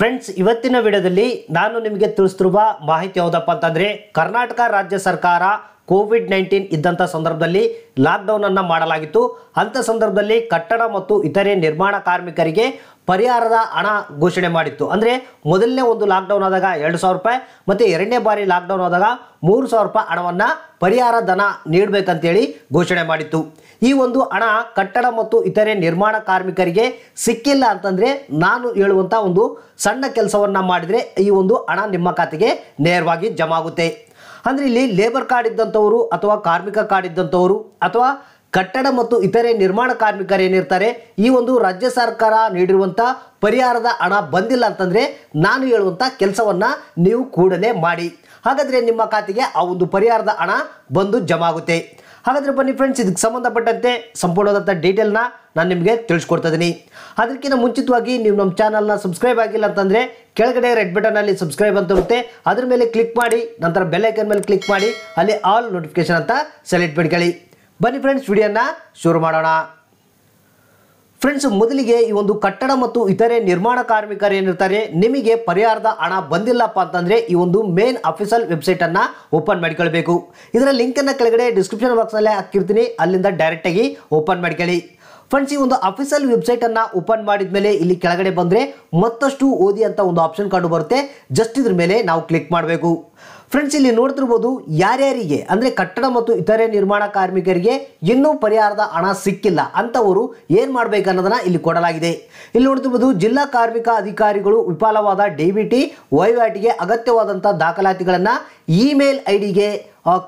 friends ಇವತ್ತಿನ ವಿಡಿಯೋದಲ್ಲಿ ನಾನು ನಿಮಗೆ ತಿಳಿಸ್ತಿರುವ ಮಾಹಿತಿ ಯಾವುದಪ್ಪ ಅಂತಂದರೆ ಕರ್ನಾಟಕ ರಾಜ್ಯ ಸರ್ಕಾರ ಕೋವಿಡ್ ನೈನ್ಟೀನ್ ಇದ್ದಂಥ ಸಂದರ್ಭದಲ್ಲಿ ಅನ್ನು ಮಾಡಲಾಗಿತ್ತು ಅಂಥ ಸಂದರ್ಭದಲ್ಲಿ ಕಟ್ಟಡ ಮತ್ತು ಇತರೆ ನಿರ್ಮಾಣ ಕಾರ್ಮಿಕರಿಗೆ ಪರಿಹಾರದ ಹಣ ಘೋಷಣೆ ಮಾಡಿತ್ತು ಅಂದರೆ ಮೊದಲನೇ ಒಂದು ಲಾಕ್ಡೌನ್ ಆದಾಗ ಎರಡು ಸಾವಿರ ರೂಪಾಯಿ ಮತ್ತು ಎರಡನೇ ಬಾರಿ ಲಾಕ್ಡೌನ್ ಆದಾಗ ಮೂರು ಸಾವಿರ ರೂಪಾಯಿ ಹಣವನ್ನು ಪರಿಹಾರ ಧನ ನೀಡಬೇಕಂತೇಳಿ ಘೋಷಣೆ ಮಾಡಿತ್ತು ಈ ಒಂದು ಹಣ ಕಟ್ಟಡ ಮತ್ತು ಇತರೆ ನಿರ್ಮಾಣ ಕಾರ್ಮಿಕರಿಗೆ ಸಿಕ್ಕಿಲ್ಲ ಅಂತಂದರೆ ನಾನು ಹೇಳುವಂಥ ಒಂದು ಸಣ್ಣ ಕೆಲಸವನ್ನು ಮಾಡಿದರೆ ಈ ಒಂದು ಹಣ ನಿಮ್ಮ ಖಾತೆಗೆ ನೇರವಾಗಿ ಜಮಾ ಆಗುತ್ತೆ ಅಂದರೆ ಇಲ್ಲಿ ಲೇಬರ್ ಕಾರ್ಡ್ ಇದ್ದಂಥವರು ಅಥವಾ ಕಾರ್ಮಿಕ ಕಾರ್ಡ್ ಇದ್ದಂಥವರು ಅಥವಾ ಕಟ್ಟಡ ಮತ್ತು ಇತರೆ ನಿರ್ಮಾಣ ಕಾರ್ಮಿಕರೇನಿರ್ತಾರೆ ಈ ಒಂದು ರಾಜ್ಯ ಸರ್ಕಾರ ನೀಡಿರುವಂಥ ಪರಿಹಾರದ ಹಣ ಬಂದಿಲ್ಲ ಅಂತಂದರೆ ನಾನು ಹೇಳುವಂಥ ಕೆಲಸವನ್ನು ನೀವು ಕೂಡಲೇ ಮಾಡಿ ಹಾಗಾದರೆ ನಿಮ್ಮ ಖಾತೆಗೆ ಆ ಒಂದು ಪರಿಹಾರದ ಹಣ ಬಂದು ಜಮಾ ಆಗುತ್ತೆ ಹಾಗಾದರೆ ಬನ್ನಿ ಫ್ರೆಂಡ್ಸ್ ಇದಕ್ಕೆ ಸಂಬಂಧಪಟ್ಟಂತೆ ಸಂಪೂರ್ಣವಾದಂಥ ಡೀಟೇಲ್ನ ನಾನು ನಿಮಗೆ ತಿಳಿಸ್ಕೊಡ್ತಾ ಇದ್ದೀನಿ ಅದಕ್ಕಿಂತ ಮುಂಚಿತವಾಗಿ ನೀವು ನಮ್ಮ ಚಾನಲ್ನ ಸಬ್ಸ್ಕ್ರೈಬ್ ಆಗಿಲ್ಲ ಅಂತಂದರೆ ಕೆಳಗಡೆ ರೆಡ್ ಬಟನಲ್ಲಿ ಸಬ್ಸ್ಕ್ರೈಬ್ ಅಂತ ಇರುತ್ತೆ ಅದ್ರ ಮೇಲೆ ಕ್ಲಿಕ್ ಮಾಡಿ ನಂತರ ಬೆಲ್ಲೈಕನ್ ಮೇಲೆ ಕ್ಲಿಕ್ ಮಾಡಿ ಅಲ್ಲಿ ಆಲ್ ನೋಟಿಫಿಕೇಶನ್ ಅಂತ ಸೆಲೆಕ್ಟ್ ಮಾಡ್ಕೊಳ್ಳಿ ಬನ್ನಿ ಫ್ರೆಂಡ್ಸ್ ವಿಡಿಯೋನ ಶುರು ಮಾಡೋಣ ಫ್ರೆಂಡ್ಸ್ ಮೊದಲಿಗೆ ಈ ಒಂದು ಕಟ್ಟಡ ಮತ್ತು ಇತರೆ ನಿರ್ಮಾಣ ಕಾರ್ಮಿಕರು ಏನಿರ್ತಾರೆ ನಿಮಗೆ ಪರಿಹಾರದ ಹಣ ಬಂದಿಲ್ಲಪ್ಪ ಅಂತಂದ್ರೆ ಈ ಒಂದು ಮೇನ್ ಅಫಿಷಿಯಲ್ ಅನ್ನ ಓಪನ್ ಮಾಡಿಕೊಳ್ಬೇಕು ಇದರ ಲಿಂಕ್ ಅನ್ನ ಕೆಳಗಡೆ ಡಿಸ್ಕ್ರಿಪ್ಷನ್ ಬಾಕ್ಸ್ ನಲ್ಲಿ ಹಾಕಿರ್ತೀನಿ ಅಲ್ಲಿಂದ ಡೈರೆಕ್ಟ್ ಆಗಿ ಓಪನ್ ಮಾಡ್ಕೊಳ್ಳಿ ಫ್ರೆಂಡ್ಸ್ ಈ ಒಂದು ಅಫಿಷಿಯಲ್ ಅನ್ನ ಓಪನ್ ಮಾಡಿದ ಮೇಲೆ ಇಲ್ಲಿ ಕೆಳಗಡೆ ಬಂದ್ರೆ ಮತ್ತಷ್ಟು ಓದಿ ಅಂತ ಒಂದು ಆಪ್ಷನ್ ಕಂಡು ಬರುತ್ತೆ ಜಸ್ಟ್ ಇದ್ರ ಮೇಲೆ ನಾವು ಕ್ಲಿಕ್ ಮಾಡಬೇಕು ಫ್ರೆಂಡ್ಸ್ ಇಲ್ಲಿ ನೋಡ್ತಿರ್ಬೋದು ಯಾರ್ಯಾರಿಗೆ ಅಂದರೆ ಕಟ್ಟಡ ಮತ್ತು ಇತರೆ ನಿರ್ಮಾಣ ಕಾರ್ಮಿಕರಿಗೆ ಇನ್ನೂ ಪರಿಹಾರದ ಹಣ ಸಿಕ್ಕಿಲ್ಲ ಅಂತವರು ಏನು ಮಾಡಬೇಕನ್ನೋದನ್ನು ಇಲ್ಲಿ ಕೊಡಲಾಗಿದೆ ಇಲ್ಲಿ ನೋಡ್ತಿರ್ಬೋದು ಜಿಲ್ಲಾ ಕಾರ್ಮಿಕ ಅಧಿಕಾರಿಗಳು ವಿಫಲವಾದ ಡಿ ಟಿ ವಹಿವಾಟಿಗೆ ಅಗತ್ಯವಾದಂಥ ದಾಖಲಾತಿಗಳನ್ನು ಇಮೇಲ್ ಐ ಡಿಗೆ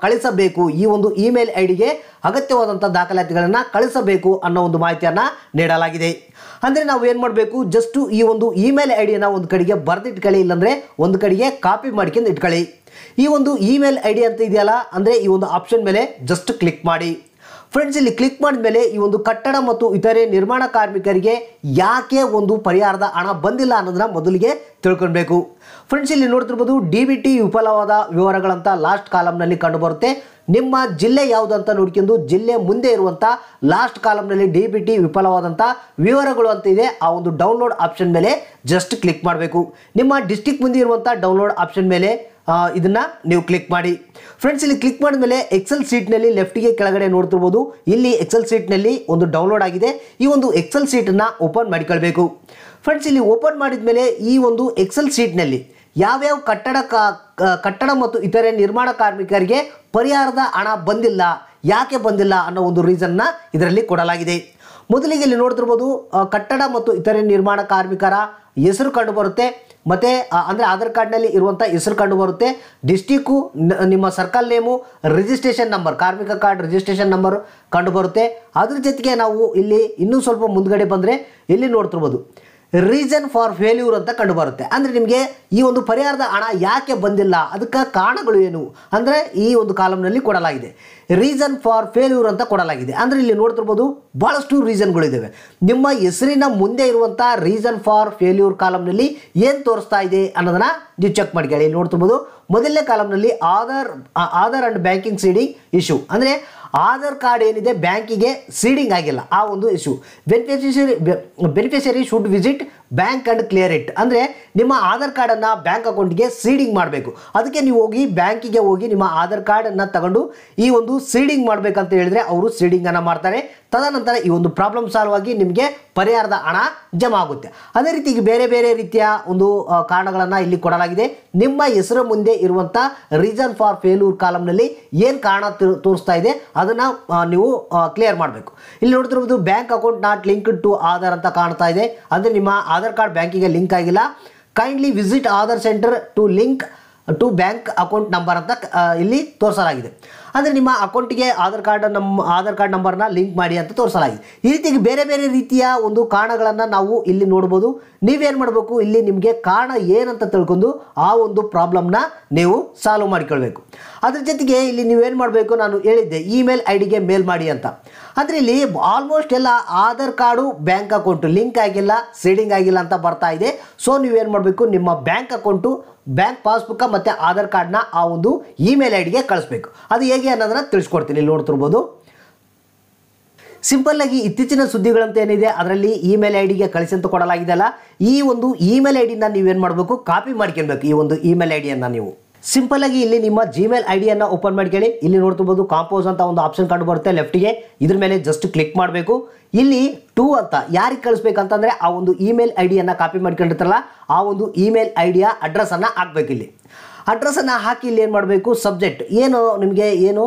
ಕಳಿಸಬೇಕು ಈ ಒಂದು ಇಮೇಲ್ ಐ ಡಿಗೆ ಅಗತ್ಯವಾದಂಥ ದಾಖಲಾತಿಗಳನ್ನು ಕಳಿಸಬೇಕು ಅನ್ನೋ ಒಂದು ಮಾಹಿತಿಯನ್ನು ನೀಡಲಾಗಿದೆ ಅಂದರೆ ನಾವು ಏನು ಮಾಡಬೇಕು ಜಸ್ಟು ಈ ಒಂದು ಇಮೇಲ್ ಐ ಡಿಯನ್ನು ಒಂದು ಕಡೆಗೆ ಬರೆದಿಟ್ಕೊಳ್ಳಿ ಇಲ್ಲಾಂದರೆ ಒಂದು ಕಡೆಗೆ ಕಾಪಿ ಮಾಡ್ಕೊಂಡು ಇಟ್ಕೊಳ್ಳಿ ಈ ಒಂದು ಇಮೇಲ್ ಐ ಡಿ ಅಂತ ಇದೆಯಲ್ಲ ಅಂದರೆ ಈ ಒಂದು ಆಪ್ಷನ್ ಮೇಲೆ ಜಸ್ಟ್ ಕ್ಲಿಕ್ ಮಾಡಿ ಫ್ರೆಂಡ್ಸ್ ಇಲ್ಲಿ ಕ್ಲಿಕ್ ಮಾಡಿದ ಮೇಲೆ ಈ ಒಂದು ಕಟ್ಟಡ ಮತ್ತು ಇತರೆ ನಿರ್ಮಾಣ ಕಾರ್ಮಿಕರಿಗೆ ಯಾಕೆ ಒಂದು ಪರಿಹಾರದ ಹಣ ಬಂದಿಲ್ಲ ಅನ್ನೋದನ್ನ ಮೊದಲಿಗೆ ತಿಳ್ಕೊಳ್ಬೇಕು ಫ್ರೆಂಡ್ಸ್ ಇಲ್ಲಿ ನೋಡ್ತಿರ್ಬೋದು ಡಿ ಬಿ ಟಿ ವಿಫಲವಾದ ವಿವರಗಳಂತ ಲಾಸ್ಟ್ ಕಾಲಮ್ನಲ್ಲಿ ಕಂಡುಬರುತ್ತೆ ನಿಮ್ಮ ಜಿಲ್ಲೆ ಯಾವುದು ಅಂತ ನೋಡ್ಕೊಂಡು ಜಿಲ್ಲೆ ಮುಂದೆ ಇರುವಂಥ ಲಾಸ್ಟ್ ಕಾಲಂನಲ್ಲಿ ಡಿ ಬಿ ಟಿ ವಿಫಲವಾದಂಥ ವಿವರಗಳು ಅಂತ ಇದೆ ಆ ಒಂದು ಡೌನ್ಲೋಡ್ ಆಪ್ಷನ್ ಮೇಲೆ ಜಸ್ಟ್ ಕ್ಲಿಕ್ ಮಾಡಬೇಕು ನಿಮ್ಮ ಡಿಸ್ಟಿಕ್ ಮುಂದೆ ಇರುವಂಥ ಡೌನ್ಲೋಡ್ ಆಪ್ಷನ್ ಮೇಲೆ ಇದನ್ನ ನೀವು ಕ್ಲಿಕ್ ಮಾಡಿ ಫ್ರೆಂಡ್ಸ್ ಇಲ್ಲಿ ಕ್ಲಿಕ್ ಮಾಡಿದ ಮೇಲೆ ಎಕ್ಸೆಲ್ ಸೀಟ್ನಲ್ಲಿ ಲೆಫ್ಟಿಗೆ ಕೆಳಗಡೆ ನೋಡ್ತಿರ್ಬೋದು ಇಲ್ಲಿ ಎಕ್ಸೆಲ್ ಸೀಟ್ನಲ್ಲಿ ಒಂದು ಡೌನ್ಲೋಡ್ ಆಗಿದೆ ಈ ಒಂದು ಎಕ್ಸೆಲ್ ಸೀಟನ್ನು ಓಪನ್ ಮಾಡಿಕೊಳ್ಬೇಕು ಫ್ರೆಂಡ್ಸ್ ಇಲ್ಲಿ ಓಪನ್ ಮಾಡಿದ ಮೇಲೆ ಈ ಒಂದು ಎಕ್ಸೆಲ್ ಸೀಟ್ನಲ್ಲಿ ಯಾವ್ಯಾವ ಕಟ್ಟಡ ಕಟ್ಟಡ ಮತ್ತು ಇತರೆ ನಿರ್ಮಾಣ ಕಾರ್ಮಿಕರಿಗೆ ಪರಿಹಾರದ ಹಣ ಬಂದಿಲ್ಲ ಯಾಕೆ ಬಂದಿಲ್ಲ ಅನ್ನೋ ಒಂದು ರೀಸನ್ನ ಇದರಲ್ಲಿ ಕೊಡಲಾಗಿದೆ ಮೊದಲಿಗೆ ಇಲ್ಲಿ ನೋಡ್ತಿರ್ಬೋದು ಕಟ್ಟಡ ಮತ್ತು ಇತರೆ ನಿರ್ಮಾಣ ಕಾರ್ಮಿಕರ ಹೆಸರು ಕಂಡು ಬರುತ್ತೆ ಮತ್ತು ಅಂದರೆ ಆಧಾರ್ ಕಾರ್ಡ್ನಲ್ಲಿ ಇರುವಂಥ ಹೆಸರು ಕಂಡು ಬರುತ್ತೆ ಡಿಸ್ಟಿಕ್ಕು ನಿಮ್ಮ ಸರ್ಕಲ್ ನೇಮು ರಿಜಿಸ್ಟ್ರೇಷನ್ ನಂಬರ್ ಕಾರ್ಮಿಕ ಕಾರ್ಡ್ ರಿಜಿಸ್ಟ್ರೇಷನ್ ನಂಬರ್ ಕಂಡು ಬರುತ್ತೆ ಅದ್ರ ಜೊತೆಗೆ ನಾವು ಇಲ್ಲಿ ಇನ್ನೂ ಸ್ವಲ್ಪ ಮುಂದ್ಗಡೆ ಬಂದರೆ ಇಲ್ಲಿ ನೋಡ್ತಿರ್ಬೋದು ರೀಸನ್ ಫಾರ್ ಫೇಲ್ಯೂರ್ ಅಂತ ಕಂಡು ಬರುತ್ತೆ ಅಂದರೆ ನಿಮಗೆ ಈ ಒಂದು ಪರಿಹಾರದ ಹಣ ಯಾಕೆ ಬಂದಿಲ್ಲ ಅದಕ್ಕೆ ಕಾರಣಗಳು ಏನು ಅಂದರೆ ಈ ಒಂದು ಕಾಲಮ್ನಲ್ಲಿ ಕೊಡಲಾಗಿದೆ ರೀಸನ್ ಫಾರ್ ಫೇಲ್ಯೂರ್ ಅಂತ ಕೊಡಲಾಗಿದೆ ಅಂದರೆ ಇಲ್ಲಿ ನೋಡ್ತಿರ್ಬೋದು ಭಾಳಷ್ಟು ರೀಸನ್ಗಳಿದ್ದಾವೆ ನಿಮ್ಮ ಹೆಸರಿನ ಮುಂದೆ ಇರುವಂಥ ರೀಸನ್ ಫಾರ್ ಫೇಲ್ಯೂರ್ ಕಾಲಮ್ನಲ್ಲಿ ಏನು ತೋರಿಸ್ತಾ ಇದೆ ಅನ್ನೋದನ್ನು ನೀವು ಚೆಕ್ ಮಾಡ್ಕೊಳ್ಳಿ ಇಲ್ಲಿ ನೋಡ್ತಿರ್ಬೋದು ಮೊದಲನೇ ಕಾಲಮ್ನಲ್ಲಿ Aadhaar Aadhaar and banking seeding issue ಅಂದರೆ ಆಧಾರ್ ಕಾರ್ಡ್ ಏನಿದೆ ಬ್ಯಾಂಕಿಗೆ ಸೀಡಿಂಗ್ ಆಗಿಲ್ಲ ಆ ಒಂದು issue beneficiary beneficiary should visit bank and clear it ಅಂದರೆ ನಿಮ್ಮ ಆಧಾರ್ ಕಾರ್ಡನ್ನು ಬ್ಯಾಂಕ್ ಅಕೌಂಟ್ಗೆ ಸೀಡಿಂಗ್ ಮಾಡಬೇಕು ಅದಕ್ಕೆ ನೀವು ಹೋಗಿ ಬ್ಯಾಂಕಿಗೆ ಹೋಗಿ ನಿಮ್ಮ ಆಧಾರ್ ಕಾರ್ಡನ್ನು ತಗೊಂಡು ಈ ಒಂದು ಸೀಡಿಂಗ್ ಮಾಡಬೇಕಂತ ಹೇಳಿದರೆ ಅವರು ಸೀಡಿಂಗನ್ನು ಮಾಡ್ತಾರೆ ತದನಂತರ ಈ ಒಂದು ಪ್ರಾಬ್ಲಮ್ ಸಾಲ್ವ್ ಆಗಿ ನಿಮಗೆ ಪರಿಹಾರದ ಹಣ ಜಮಾ ಆಗುತ್ತೆ ಅದೇ ರೀತಿ ಬೇರೆ ಬೇರೆ ರೀತಿಯ ಒಂದು ಕಾರಣಗಳನ್ನು ಇಲ್ಲಿ ಕೊಡಲಾಗಿದೆ ನಿಮ್ಮ ಹೆಸರು ಮುಂದೆ ಇರುವಂಥ ರೀಸನ್ ಫಾರ್ ಫೇಲ್ಯೂರ್ ಕಾಲಮ್ನಲ್ಲಿ ಏನು ಕಾರಣ ತೋರಿಸ್ತಾ ಇದೆ ಅದನ್ನು ನೀವು ಕ್ಲಿಯರ್ ಮಾಡಬೇಕು ಇಲ್ಲಿ ನೋಡ್ತಿರ್ಬೋದು bank account not linked to Aadhaar ಅಂತ ಕಾಣ್ತಾ ಇದೆ ಅಂದರೆ ನಿಮ್ಮ ಆಧಾರ್ ಕಾರ್ಡ್ ಬ್ಯಾಂಕಿಗೆ ಲಿಂಕ್ ಆಗಿಲ್ಲ kindly visit Aadhaar centre to link to bank account number ಅಂತ ಇಲ್ಲಿ ತೋರಿಸಲಾಗಿದೆ ಅಂದರೆ ನಿಮ್ಮ ಅಕೌಂಟಿಗೆ ಆಧಾರ್ ಕಾರ್ಡ್ ನಮ್ಮ ಆಧಾರ್ ಕಾರ್ಡ್ ನಂಬರ್ನ ಲಿಂಕ್ ಮಾಡಿ ಅಂತ ತೋರಿಸಲಾಗಿದೆ ಈ ರೀತಿ ಬೇರೆ ಬೇರೆ ರೀತಿಯ ಒಂದು ಕಾರಣಗಳನ್ನು ನಾವು ಇಲ್ಲಿ ನೋಡ್ಬೋದು ನೀವೇನು ಮಾಡಬೇಕು ಇಲ್ಲಿ ನಿಮಗೆ ಕಾರಣ ಏನಂತ ತಿಳ್ಕೊಂಡು ಆ ಒಂದು ಪ್ರಾಬ್ಲಮ್ನ ನೀವು ಸಾಲ್ವ್ ಮಾಡಿಕೊಳ್ಬೇಕು ಅದ್ರ ಜೊತೆಗೆ ಇಲ್ಲಿ ನೀವೇನು ಮಾಡಬೇಕು ನಾನು ಹೇಳಿದ್ದೆ ಇಮೇಲ್ ಐ ಡಿಗೆ ಮೇಲ್ ಮಾಡಿ ಅಂತ ಅಂದರೆ ಇಲ್ಲಿ ಆಲ್ಮೋಸ್ಟ್ ಎಲ್ಲ Aadhaar card bank account link ಆಗಿಲ್ಲ ಸೇಡಿಂಗ್ ಆಗಿಲ್ಲ ಅಂತ ಬರ್ತಾ ಇದೆ ಸೊ ನೀವೇನು ಮಾಡಬೇಕು ನಿಮ್ಮ ಬ್ಯಾಂಕ್ ಅಕೌಂಟು ಬ್ಯಾಂಕ್ ಪಾಸ್ಬುಕ್ಕ ಮತ್ತು ಆಧಾರ್ ಕಾರ್ಡ್ನ ಆ ಒಂದು ಇಮೇಲ್ ಐ ಡಿಗೆ ಕಳಿಸ್ಬೇಕು ಅದು ಹೇಗೆ ಹೇಗೆ ಅನ್ನೋದನ್ನು ತಿಳಿಸ್ಕೊಡ್ತೀನಿ ಇಲ್ಲಿ ನೋಡ್ತಿರ್ಬೋದು ಆಗಿ ಇತ್ತೀಚಿನ ಸುದ್ದಿಗಳಂತ ಏನಿದೆ ಅದರಲ್ಲಿ ಇಮೇಲ್ ಐ ಡಿಗೆ ಕಳಿಸಿ ಅಂತ ಕೊಡಲಾಗಿದೆ ಅಲ್ಲ ಈ ಒಂದು ಇಮೇಲ್ ಐ ಡಿನ ನೀವೇನು ಮಾಡಬೇಕು ಕಾಪಿ ಮಾಡ್ಕೊಬೇಕು ಈ ಒಂದು ಇಮೇಲ್ ಐಡಿಯನ್ನು ನೀವು ಸಿಂಪಲ್ ಆಗಿ ಇಲ್ಲಿ ನಿಮ್ಮ ಜಿಮೇಲ್ ಐಡಿಯನ್ನು ಓಪನ್ ಮಾಡ್ಕೊಳ್ಳಿ ಇಲ್ಲಿ ನೋಡ್ತಿರ್ಬೋದು ಕಾಂಪೋಸ್ ಅಂತ ಒಂದು ಆಪ್ಷನ್ ಕಂಡು ಬರುತ್ತೆ ಲೆಫ್ಟಿಗೆ ಇದ್ರ ಮೇಲೆ ಜಸ್ಟ್ ಕ್ಲಿಕ್ ಮಾಡಬೇಕು ಇಲ್ಲಿ ಟೂ ಅಂತ ಯಾರಿಗೆ ಕಳಿಸ್ಬೇಕಂತಂದರೆ ಆ ಒಂದು ಇಮೇಲ್ ಐಡಿಯನ್ನು ಕಾಪಿ ಮಾಡ್ಕೊಂಡಿರ್ತಾರಲ್ಲ ಆ ಒಂದು ಇಮೇಲ್ ಐ ಡಿಯ ಅಡ್ರೆಸ್ಸನ್ನು ಹಾಕ್ಬೇಕು ಇಲ್ಲಿ ಅಡ್ರೆಸ್ಸನ್ನು ಹಾಕಿ ಇಲ್ಲಿ ಏನು ಮಾಡಬೇಕು ಸಬ್ಜೆಕ್ಟ್ ಏನು ನಿಮಗೆ ಏನು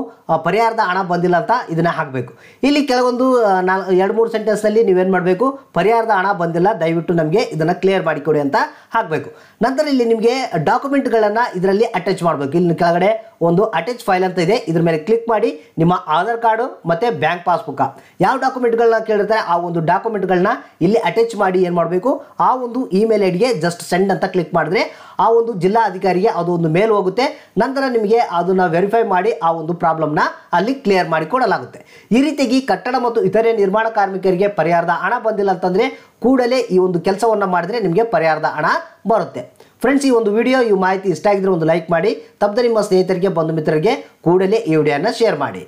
ಪರಿಹಾರದ ಹಣ ಬಂದಿಲ್ಲ ಅಂತ ಇದನ್ನು ಹಾಕಬೇಕು ಇಲ್ಲಿ ಕೆಲವೊಂದು ನಾಲ್ ಎರಡು ಮೂರು ಸೆಂಟೆನ್ಸ್ನಲ್ಲಿ ನೀವೇನು ಮಾಡಬೇಕು ಪರಿಹಾರದ ಹಣ ಬಂದಿಲ್ಲ ದಯವಿಟ್ಟು ನಮಗೆ ಇದನ್ನು ಕ್ಲಿಯರ್ ಮಾಡಿಕೊಡಿ ಅಂತ ಹಾಕಬೇಕು ನಂತರ ಇಲ್ಲಿ ನಿಮಗೆ ಡಾಕ್ಯುಮೆಂಟ್ಗಳನ್ನು ಇದರಲ್ಲಿ ಅಟ್ಯಾಚ್ ಮಾಡಬೇಕು ಇಲ್ಲಿ ಕೆಳಗಡೆ ಒಂದು ಅಟ್ಯಾಚ್ ಫೈಲ್ ಅಂತ ಇದೆ ಇದ್ರ ಮೇಲೆ ಕ್ಲಿಕ್ ಮಾಡಿ ನಿಮ್ಮ ಆಧಾರ್ ಕಾರ್ಡು ಮತ್ತು ಬ್ಯಾಂಕ್ ಪಾಸ್ಬುಕ್ ಯಾವ ಡಾಕ್ಯುಮೆಂಟ್ಗಳನ್ನ ಕೇಳಿರ್ತಾರೆ ಆ ಒಂದು ಡಾಕ್ಯುಮೆಂಟ್ಗಳನ್ನ ಇಲ್ಲಿ ಅಟ್ಯಾಚ್ ಮಾಡಿ ಏನು ಮಾಡಬೇಕು ಆ ಒಂದು ಇಮೇಲ್ ಐಡಿಗೆ ಜಸ್ಟ್ ಸೆಂಡ್ ಅಂತ ಕ್ಲಿಕ್ ಮಾಡಿದ್ರೆ ಆ ಒಂದು ಜಿಲ್ಲಾ ಅಧಿಕಾರಿಗೆ ಅದು ಒಂದು ಒಂದು ಮೇಲ್ ಹೋಗುತ್ತೆ ನಂತರ ನಿಮಗೆ ಅದನ್ನು ವೆರಿಫೈ ಮಾಡಿ ಆ ಒಂದು ಪ್ರಾಬ್ಲಮ್ನ ಅಲ್ಲಿ ಕ್ಲಿಯರ್ ಮಾಡಿ ಈ ರೀತಿಯಾಗಿ ಕಟ್ಟಡ ಮತ್ತು ಇತರೆ ನಿರ್ಮಾಣ ಕಾರ್ಮಿಕರಿಗೆ ಪರಿಹಾರದ ಹಣ ಬಂದಿಲ್ಲ ಅಂತಂದರೆ ಕೂಡಲೇ ಈ ಒಂದು ಕೆಲಸವನ್ನು ಮಾಡಿದ್ರೆ ನಿಮಗೆ ಪರಿಹಾರದ ಹಣ ಬರುತ್ತೆ ಫ್ರೆಂಡ್ಸ್ ಈ ಒಂದು ವಿಡಿಯೋ ಈ ಮಾಹಿತಿ ಇಷ್ಟ ಆಗಿದ್ರೆ ಒಂದು ಲೈಕ್ ಮಾಡಿ ತಪ್ಪದೆ ನಿಮ್ಮ ಸ್ನೇಹಿತರಿಗೆ ಬಂಧು ಮಿತ್ರರಿಗೆ ಕೂಡಲೇ ಈ ವಿಡಿಯೋನ ಶೇರ್ ಮಾಡಿ